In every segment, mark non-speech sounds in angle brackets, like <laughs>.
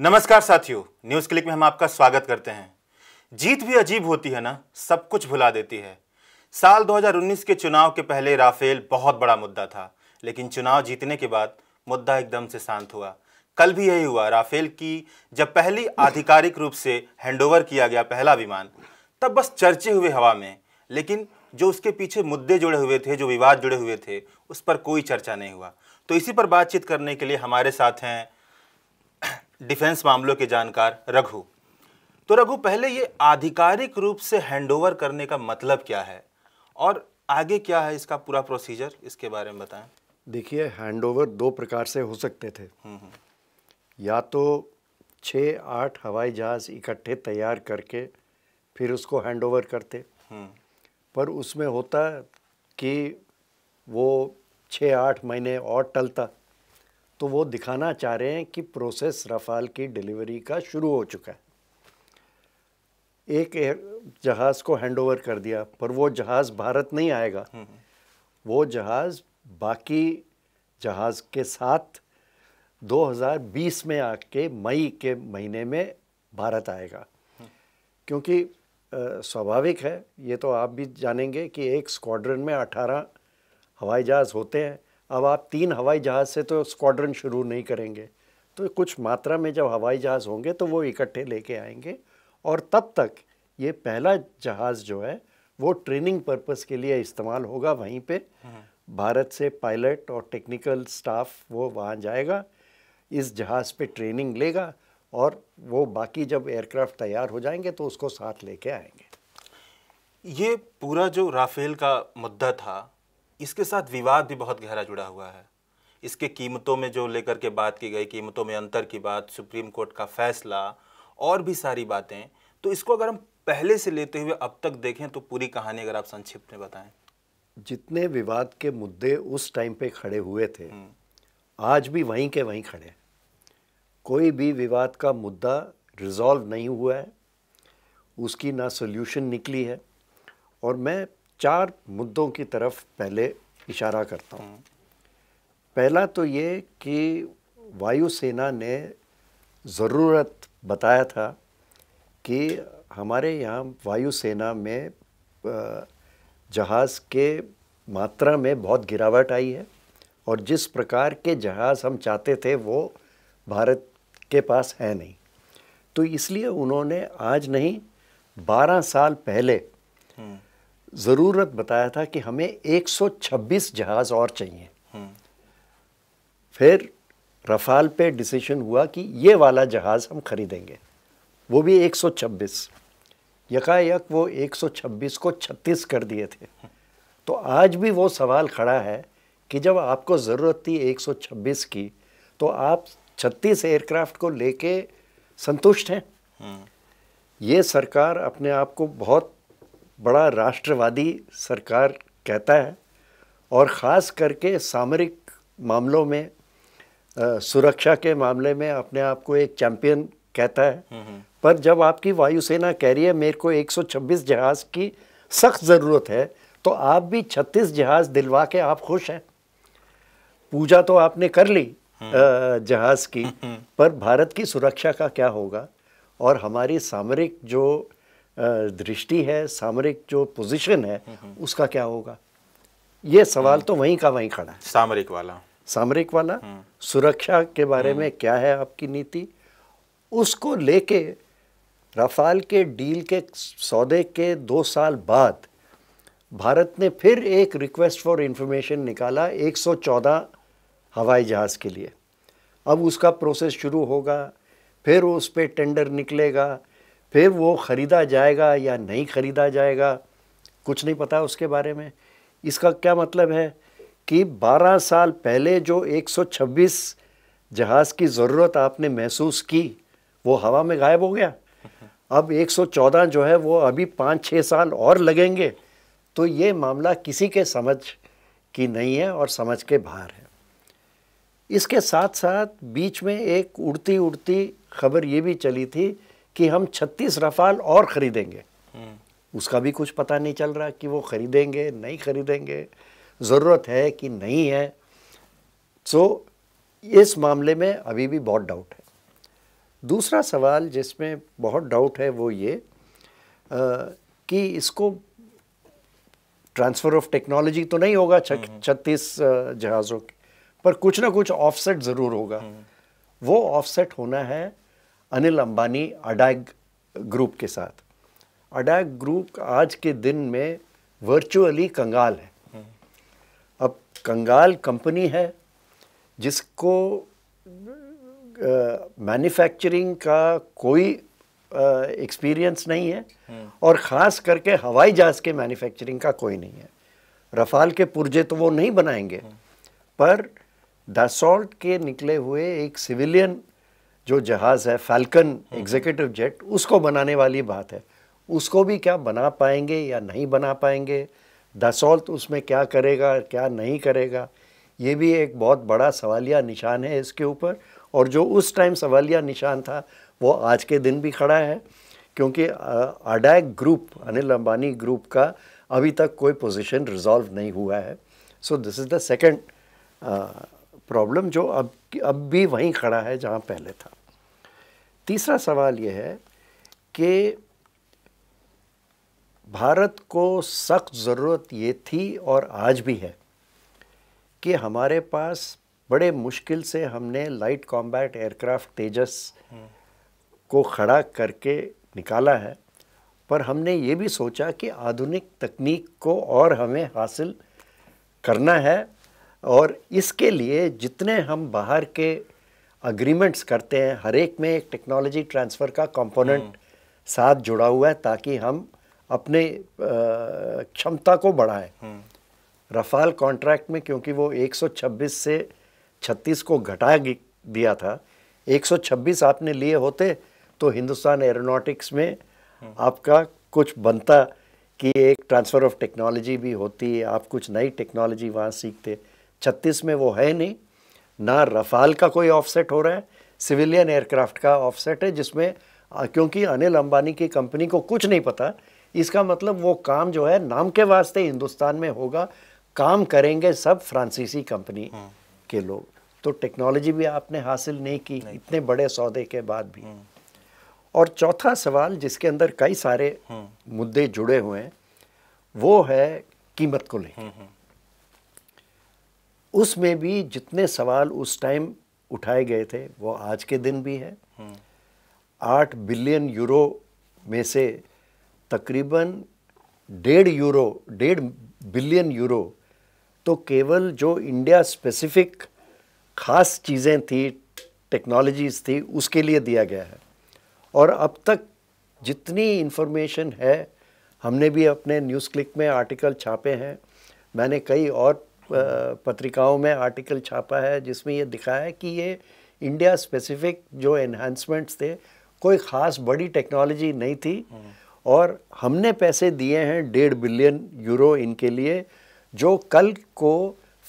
नमस्कार साथियों news click में हम आपका स्वागत करते हैं जीत भी अजीब होती है ना सब कुछ भुला देती है साल 2019 के चुनाव के पहले राफेल बहुत बड़ा मुद्दा था लेकिन चुनाव जीतने के बाद मुद्दा एकदम से शांत हुआ कल भी यही हुआ राफेल की जब पहली आधिकारिक रूप से हैंडओवर किया गया पहला विमान तब बस चर्चे हुए हवा में लेकिन जो उसके पीछे मुद्दे जुड़े हुए थे जो विवाद जुड़े हुए थे उस पर कोई चर्चा नहीं हुआ तो इसी पर बातचीत करने के लिए हमारे साथ हैं डिफेंस मामलों के जानकार रघु तो रघु पहले ये आधिकारिक रूप से हैंडओवर करने का मतलब क्या है और आगे क्या है इसका पूरा प्रोसीजर इसके बारे में बताएं देखिए हैंडओवर दो प्रकार से हो सकते थे हम्म, हम्म। या तो छः आठ हवाई जहाज़ इकट्ठे तैयार करके फिर उसको हैंडओवर करते हम्म। पर उसमें होता कि वो छः आठ महीने और टलता तो वो दिखाना चाह रहे हैं कि प्रोसेस रफाल की डिलीवरी का शुरू हो चुका है एक जहाज़ को हैंडओवर कर दिया पर वो जहाज़ भारत नहीं आएगा हम्म। वो जहाज़ बाकी जहाज़ के साथ 2020 में आके मई के महीने में भारत आएगा हम्म। क्योंकि स्वाभाविक है ये तो आप भी जानेंगे कि एक स्क्वाड्रन में 18 हवाई जहाज़ होते हैं अब आप तीन हवाई जहाज़ से तो स्क्वाड्रन शुरू नहीं करेंगे तो कुछ मात्रा में जब हवाई जहाज़ होंगे तो वो इकट्ठे लेके आएंगे और तब तक ये पहला जहाज़ जो है वो ट्रेनिंग पर्पस के लिए इस्तेमाल होगा वहीं पे हम्म। भारत से पायलट और टेक्निकल स्टाफ वो वहाँ जाएगा इस जहाज़ पे ट्रेनिंग लेगा और वो बाकी जब एयरक्राफ्ट तैयार हो जाएंगे तो उसको साथ लेके आएंगे ये पूरा जो राफेल का मुद्दा था इसके साथ विवाद भी बहुत गहरा जुड़ा हुआ है इसके कीमतों में जो लेकर के बात की गई कीमतों में अंतर की बात सुप्रीम कोर्ट का फैसला और भी सारी बातें तो इसको अगर हम पहले से लेते हुए अब तक देखें तो पूरी कहानी अगर आप संक्षिप्त में बताएं जितने विवाद के मुद्दे उस टाइम पे खड़े हुए थे हम्म। आज भी वहीं के वहीं खड़े कोई भी विवाद का मुद्दा रिजॉल्व नहीं हुआ है उसकी ना सोल्यूशन निकली है और मैं चार मुद्दों की तरफ पहले इशारा करता हूँ पहला तो ये कि वायुसेना ने ज़रूरत बताया था कि हमारे यहाँ वायुसेना में जहाज़ के मात्रा में बहुत गिरावट आई है और जिस प्रकार के जहाज़ हम चाहते थे वो भारत के पास है नहीं तो इसलिए उन्होंने आज नहीं 12 साल पहले हम्म। ज़रूरत बताया था कि हमें 126 जहाज़ और चाहिए फिर रफाल पे डिसीजन हुआ कि ये वाला जहाज़ हम खरीदेंगे वो भी 126 यकायक वो 126 को 36 कर दिए थे तो आज भी वो सवाल खड़ा है कि जब आपको ज़रूरत थी 126 की तो आप 36 एयरक्राफ्ट को लेके संतुष्ट हैं हम्म। ये सरकार अपने आप को बहुत बड़ा राष्ट्रवादी सरकार कहता है और ख़ास करके सामरिक मामलों में आ, सुरक्षा के मामले में अपने आप को एक चैम्पियन कहता है हम्म, हम्म। पर जब आपकी वायुसेना कह रही है मेरे को 126 जहाज़ की सख्त ज़रूरत है तो आप भी 36 जहाज़ दिलवा के आप खुश हैं पूजा तो आपने कर ली हम्म। जहाज़ की पर भारत की सुरक्षा का क्या होगा और हमारी सामरिक जो दृष्टि है सामरिक जो पोजीशन है उसका क्या होगा ये सवाल तो वहीं का वहीं खड़ा है सामरिक वाला सामरिक वाला हम्म। सुरक्षा के बारे हम्म। में क्या है आपकी नीति उसको लेके रफाल के डील के सौदे के दो साल बाद भारत ने फिर एक रिक्वेस्ट फॉर इंफॉर्मेशन निकाला 114 हवाई जहाज़ के लिए अब उसका प्रोसेस शुरू होगा फिर उस पर टेंडर निकलेगा फिर वो ख़रीदा जाएगा या नहीं ख़रीदा जाएगा कुछ नहीं पता उसके बारे में इसका क्या मतलब है कि 12 साल पहले जो 126 जहाज़ की ज़रूरत आपने महसूस की वो हवा में गायब हो गया अब 114 जो है वो अभी पाँच छः साल और लगेंगे तो ये मामला किसी के समझ की नहीं है और समझ के बाहर है इसके साथ साथ बीच में एक उड़ती उड़ती खबर ये भी चली थी कि हम 36 रफाल और ख़रीदेंगे हम्म। उसका भी कुछ पता नहीं चल रहा कि वो ख़रीदेंगे नहीं ख़रीदेंगे ज़रूरत है कि नहीं है सो so, इस मामले में अभी भी बहुत डाउट है दूसरा सवाल जिसमें बहुत डाउट है वो ये आ, कि इसको ट्रांसफ़र ऑफ टेक्नोलॉजी तो नहीं होगा हम्म। छत्तीस जहाज़ों के पर कुछ ना कुछ ऑफसेट ज़रूर होगा हम्म। वो ऑफसेट होना है अनिल अंबानी अडैग ग्रुप के साथ अडैग ग्रुप आज के दिन में वर्चुअली कंगाल है अब कंगाल कंपनी है जिसको मैन्युफैक्चरिंग uh, का कोई एक्सपीरियंस uh, नहीं है हम्म। और ख़ास करके हवाई जहाज़ के मैन्युफैक्चरिंग का कोई नहीं है रफ़ाल के पुर्जे तो वो नहीं बनाएंगे हम्म। पर दसॉल्ट के निकले हुए एक सिविलियन जो जहाज़ है फैल्कन एग्जीक्यूटिव जेट उसको बनाने वाली बात है उसको भी क्या बना पाएंगे या नहीं बना पाएंगे दसौल्त तो उसमें क्या करेगा क्या नहीं करेगा ये भी एक बहुत बड़ा सवालिया निशान है इसके ऊपर और जो उस टाइम सवालिया निशान था वो आज के दिन भी खड़ा है क्योंकि ADAG group Anil Ambani group का अभी तक कोई पोजीशन रिजॉल्व नहीं हुआ है so this is the second problem जो अब अब भी वहीं खड़ा है जहाँ पहले था तीसरा सवाल ये है कि भारत को सख्त ज़रूरत ये थी और आज भी है कि हमारे पास बड़े मुश्किल से हमने लाइट कॉम्बैट एयरक्राफ्ट तेजस हम्म। को खड़ा करके निकाला है पर हमने ये भी सोचा कि आधुनिक तकनीक को और हमें हासिल करना है और इसके लिए जितने हम बाहर के अग्रीमेंट्स करते हैं हर एक में एक टेक्नोलॉजी ट्रांसफ़र का कंपोनेंट हम्म। साथ जुड़ा हुआ है ताकि हम अपने क्षमता को बढ़ाएं हम्म। रफाल कॉन्ट्रैक्ट में क्योंकि वो 126 से 36 को घटा दिया था 126 आपने लिए होते तो हिंदुस्तान एरोनॉटिक्स में हम्म। आपका कुछ बनता कि एक ट्रांसफ़र ऑफ टेक्नोलॉजी भी होती है आप कुछ नई टेक्नोलॉजी वहाँ सीखते 36 में वो है नहीं ना रफाल का कोई ऑफसेट हो रहा है सिविलियन एयरक्राफ्ट का ऑफसेट है जिसमें क्योंकि अनिल अंबानी की कंपनी को कुछ नहीं पता इसका मतलब वो काम जो है नाम के वास्ते हिंदुस्तान में होगा काम करेंगे सब फ्रांसीसी कंपनी हाँ। के लोग तो टेक्नोलॉजी भी आपने हासिल नहीं की नहीं। इतने बड़े सौदे के बाद भी हाँ। और चौथा सवाल जिसके अंदर कई सारे हाँ। मुद्दे जुड़े हुए हैं वो है कीमत को लेकर उसमें भी जितने सवाल उस टाइम उठाए गए थे वो आज के दिन भी है हम्म। आठ बिलियन यूरो में से तकरीबन डेढ़ यूरो डेढ़ बिलियन यूरो तो केवल जो इंडिया स्पेसिफिक खास चीज़ें थी टेक्नोलॉजीज़ थी उसके लिए दिया गया है और अब तक जितनी इन्फॉर्मेशन है हमने भी अपने न्यूज़ क्लिक में आर्टिकल छापे हैं मैंने कई और पत्रिकाओं में आर्टिकल छापा है जिसमें ये दिखाया है कि ये इंडिया स्पेसिफिक जो एनहेंसमेंट्स थे कोई ख़ास बड़ी टेक्नोलॉजी नहीं थी और हमने पैसे दिए हैं डेढ़ बिलियन यूरो इनके लिए जो कल को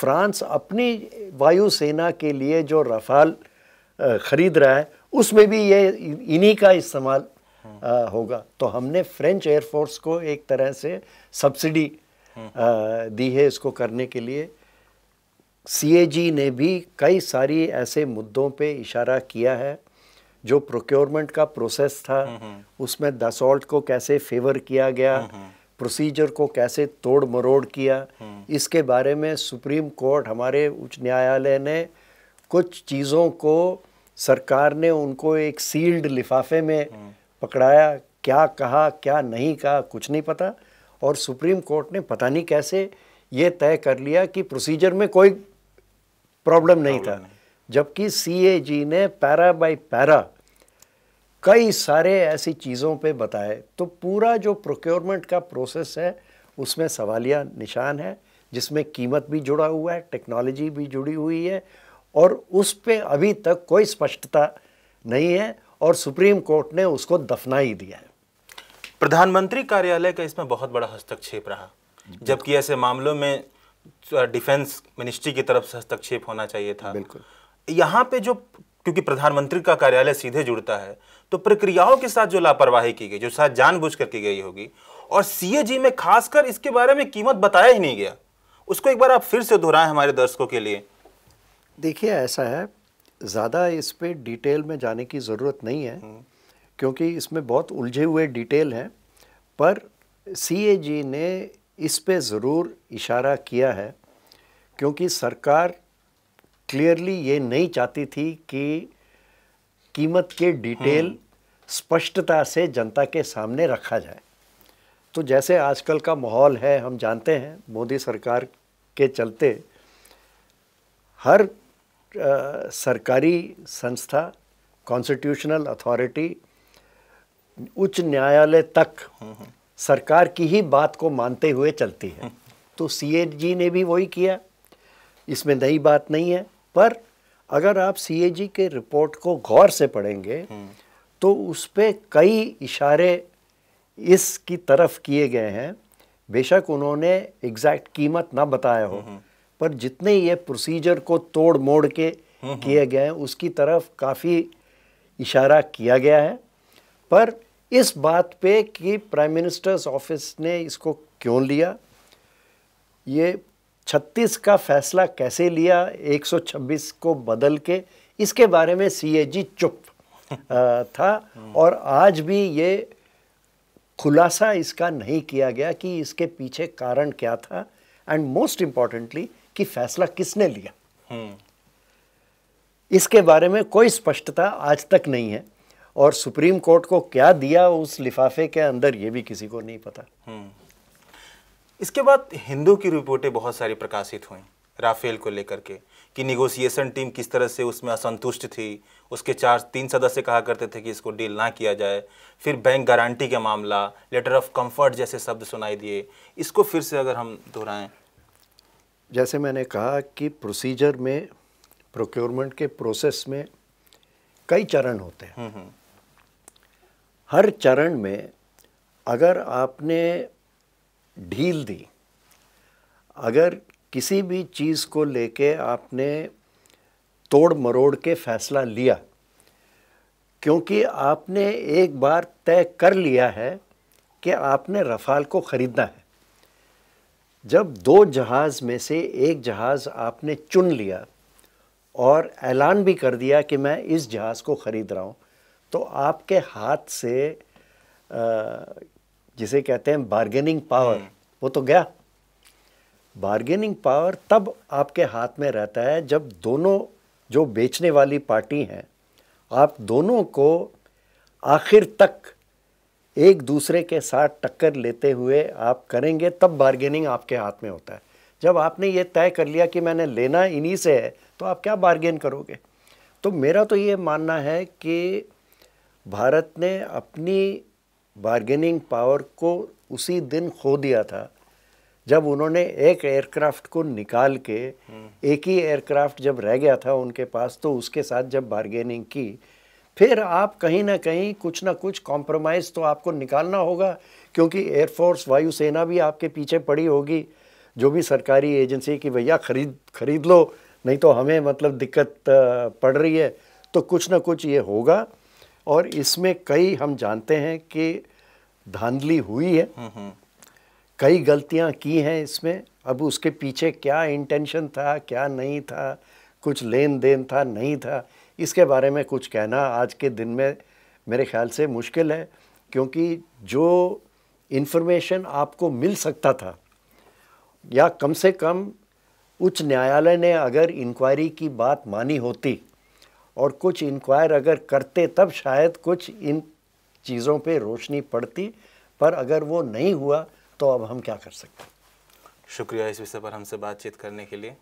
फ्रांस अपनी वायुसेना के लिए जो रफाल ख़रीद रहा है उसमें भी ये इन्हीं का इस्तेमाल होगा तो हमने फ्रेंच एयरफोर्स को एक तरह से सब्सिडी दी है इसको करने के लिए सीएजी ने भी कई सारी ऐसे मुद्दों पे इशारा किया है जो प्रोक्योरमेंट का प्रोसेस था हम्म, हम्म। उसमें दसॉल्ट को कैसे फेवर किया गया प्रोसीजर हम्म, को कैसे तोड़ मरोड़ किया इसके बारे में सुप्रीम कोर्ट हमारे उच्च न्यायालय ने कुछ चीज़ों को सरकार ने उनको एक सील्ड लिफाफे में पकड़ाया क्या कहा क्या नहीं कहा कुछ नहीं पता और सुप्रीम कोर्ट ने पता नहीं कैसे ये तय कर लिया कि प्रोसीजर में कोई प्रॉब्लम नहीं था जबकि सीएजी ने पैरा बाय पैरा कई सारे ऐसी चीज़ों पे बताए तो पूरा जो प्रोक्योरमेंट का प्रोसेस है उसमें सवालिया निशान है जिसमें कीमत भी जुड़ा हुआ है टेक्नोलॉजी भी जुड़ी हुई है और उस पर अभी तक कोई स्पष्टता नहीं है और सुप्रीम कोर्ट ने उसको दफना ही दिया है प्रधानमंत्री कार्यालय का इसमें बहुत बड़ा हस्तक्षेप रहा जबकि ऐसे मामलों में डिफेंस मिनिस्ट्री की तरफ से हस्तक्षेप होना चाहिए था यहाँ पे जो क्योंकि प्रधानमंत्री का कार्यालय सीधे जुड़ता है तो प्रक्रियाओं के साथ जो लापरवाही की गई जो साथ जानबूझ कर की गई होगी और सीएजी में खासकर इसके बारे में कीमत बताया ही नहीं गया उसको एक बार आप फिर से दोहराएं हमारे दर्शकों के लिए देखिए ऐसा है ज़्यादा इस पर डिटेल में जाने की ज़रूरत नहीं है हम्म। क्योंकि इसमें बहुत उलझे हुए डिटेल हैं पर सी ने इस पे ज़रूर इशारा किया है क्योंकि सरकार क्लियरली ये नहीं चाहती थी कि कीमत के डिटेल हम्म। स्पष्टता से जनता के सामने रखा जाए तो जैसे आजकल का माहौल है हम जानते हैं मोदी सरकार के चलते हर आ, सरकारी संस्था कॉन्स्टिट्यूशनल अथॉरिटी उच्च न्यायालय तक सरकार की ही बात को मानते हुए चलती है तो सीएजी ने भी वही किया इसमें नई बात नहीं है पर अगर आप सीएजी के रिपोर्ट को गौर से पढ़ेंगे तो उस पर कई इशारे इसकी तरफ किए गए हैं बेशक उन्होंने एग्जैक्ट कीमत ना बताया हो पर जितने ये प्रोसीजर को तोड़ मोड़ के किए गए हैं उसकी तरफ काफ़ी इशारा किया गया है पर इस बात पे कि प्राइम मिनिस्टर्स ऑफिस ने इसको क्यों लिया ये 36 का फैसला कैसे लिया 126 को बदल के इसके बारे में सीएजी चुप <laughs> था और आज भी ये खुलासा इसका नहीं किया गया कि इसके पीछे कारण क्या था एंड मोस्ट इम्पॉर्टेंटली कि फैसला किसने लिया हम्म। इसके बारे में कोई स्पष्टता आज तक नहीं है और सुप्रीम कोर्ट को क्या दिया उस लिफाफे के अंदर ये भी किसी को नहीं पता हम्म। इसके बाद हिंदू की रिपोर्टें बहुत सारी प्रकाशित हुई राफेल को लेकर के कि निगोसिएशन टीम किस तरह से उसमें असंतुष्ट थी उसके चार तीन सदस्य कहा करते थे कि इसको डील ना किया जाए फिर बैंक गारंटी का मामला लेटर ऑफ कंफर्ट जैसे शब्द सुनाई दिए इसको फिर से अगर हम दोहराएं जैसे मैंने कहा कि प्रोसीजर में प्रोक्योरमेंट के प्रोसेस में कई चरण होते हैं हम्म, हम्म। हर चरण में अगर आपने ढील दी अगर किसी भी चीज़ को लेके आपने तोड़ मरोड़ के फैसला लिया क्योंकि आपने एक बार तय कर लिया है कि आपने रफ़ाल को ख़रीदना है जब दो जहाज़ में से एक जहाज़ आपने चुन लिया और ऐलान भी कर दिया कि मैं इस जहाज़ को ख़रीद रहा हूँ तो आपके हाथ से जिसे कहते हैं बार्गेनिंग हम्म। पावर वो तो गया बार्गेनिंग पावर तब आपके हाथ में रहता है जब दोनों जो बेचने वाली पार्टी हैं आप दोनों को आखिर तक एक दूसरे के साथ टक्कर लेते हुए आप करेंगे तब बार्गेनिंग आपके हाथ में होता है जब आपने ये तय कर लिया कि मैंने लेना इन्हीं से है तो आप क्या बार्गेन करोगे तो मेरा तो ये मानना है कि भारत ने अपनी बार्गेनिंग पावर को उसी दिन खो दिया था जब उन्होंने एक एयरक्राफ्ट को निकाल के हम्म। एक ही एयरक्राफ्ट जब रह गया था उनके पास तो उसके साथ जब बार्गेनिंग की फिर आप कहीं ना कहीं कुछ ना कुछ कॉम्प्रोमाइज़ तो आपको निकालना होगा क्योंकि एयरफोर्स वायुसेना भी आपके पीछे पड़ी होगी जो भी सरकारी एजेंसी की भैया खरीद खरीद लो नहीं तो हमें मतलब दिक्कत पड़ रही है तो कुछ ना कुछ ये होगा और इसमें कई हम जानते हैं कि धांधली हुई है कई गलतियां की हैं इसमें अब उसके पीछे क्या इंटेंशन था क्या नहीं था कुछ लेन देन था नहीं था इसके बारे में कुछ कहना आज के दिन में मेरे ख्याल से मुश्किल है क्योंकि जो इन्फॉर्मेशन आपको मिल सकता था या कम से कम उच्च न्यायालय ने अगर इंक्वायरी की बात मानी होती और कुछ इंक्वायर अगर करते तब शायद कुछ इन चीज़ों पे रोशनी पड़ती पर अगर वो नहीं हुआ तो अब हम क्या कर सकते शुक्रिया इस विषय पर हमसे बातचीत करने के लिए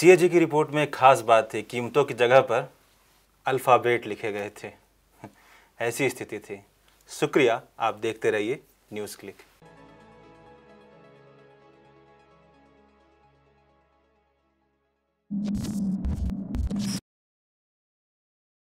सीएजी की रिपोर्ट में एक खास बात थी कीमतों की जगह पर अल्फ़ाबेट लिखे गए थे <laughs> ऐसी स्थिति थी शुक्रिया आप देखते रहिए न्यूज़ क्लिक you